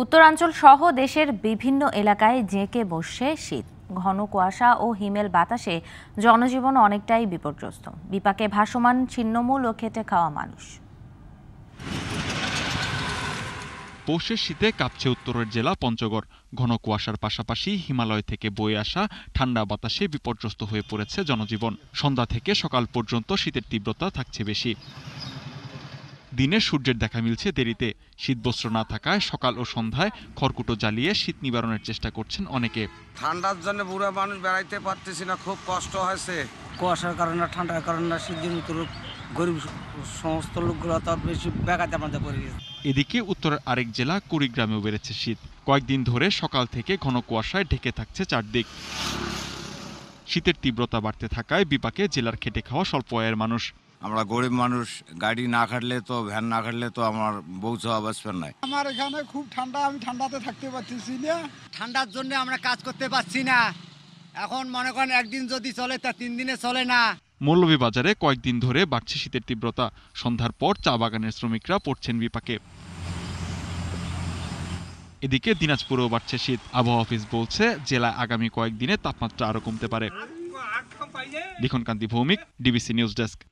উত্তরাঞ্চল সহ দেশের বিভিন্ন এলাকায় জেঁকে বসছে শীত ঘন কুয়াশা ও হিমেল বাতাসে জনজীবন অনেকটাই বিপর্যস্ত বিপাকে ভাসমান ছিন্নমূল ও খেটে খাওয়া মানুষ পৌষের শীতে কাঁপছে উত্তরের জেলা পঞ্চগড় ঘন কুয়াশার পাশাপাশি হিমালয় থেকে বয়ে আসা ঠান্ডা বাতাসে বিপর্যস্ত হয়ে পড়েছে জনজীবন সন্ধ্যা থেকে সকাল পর্যন্ত শীতের তীব্রতা থাকছে বেশি দিনে সূর্যের দেখা মিলছে দেরিতে শীতবস্ত্র না থাকায় সকাল ও সন্ধ্যায় খড়কুটো জ্বালিয়ে শীত নিবারণের চেষ্টা করছেন অনেকে ঠান্ডার জন্য বুড়া মানুষ বেড়াইতে পারতেছি না খুব কষ্ট হয়েছে কুয়াশার কারণে ঠান্ডার কারণে শীতের গরিব সমস্ত লোকগুলো তো বেশি বেগাতে মধ্যে পড়ে গেছে এদিকে উত্তরের আরেক জেলা কুড়িগ্রামেও বেড়েছে শীত কয়েকদিন ধরে সকাল থেকে ঘন কুয়াশায় ঢেকে থাকছে চারদিক শীতের তীব্রতা বাড়তে থাকায় বিপাকে জেলার খেটে খাওয়া স্বল্প আয়ের মানুষ আমরা গরিব মানুষ গাড়ি না খাটলে তো ভ্যান না খাটলে তো আমার বউ ছাওয়া বাঁচবেন নাই আমার এখানে খুব ঠান্ডা আমি ঠান্ডাতে থাকতে পারতেছি না ঠান্ডার জন্য আমরা কাজ করতে পারছি না এখন মনে করেন একদিন যদি চলে তা তিন দিনে চলে না মৌলভীবাজারে কয়েকদিন ধরে বাড়ছে শীতের তীব্রতা সন্ধ্যার পর চা বাগানের শ্রমিকরা পড়ছেন বিপাকে এদিকে দিনাজপুরেও বাড়ছে শীত আবহাওয়া অফিস বলছে জেলায় আগামী কয়েকদিনে তাপমাত্রা আরও কমতে পারে Likhan Kanti Bhowmik DBC news desk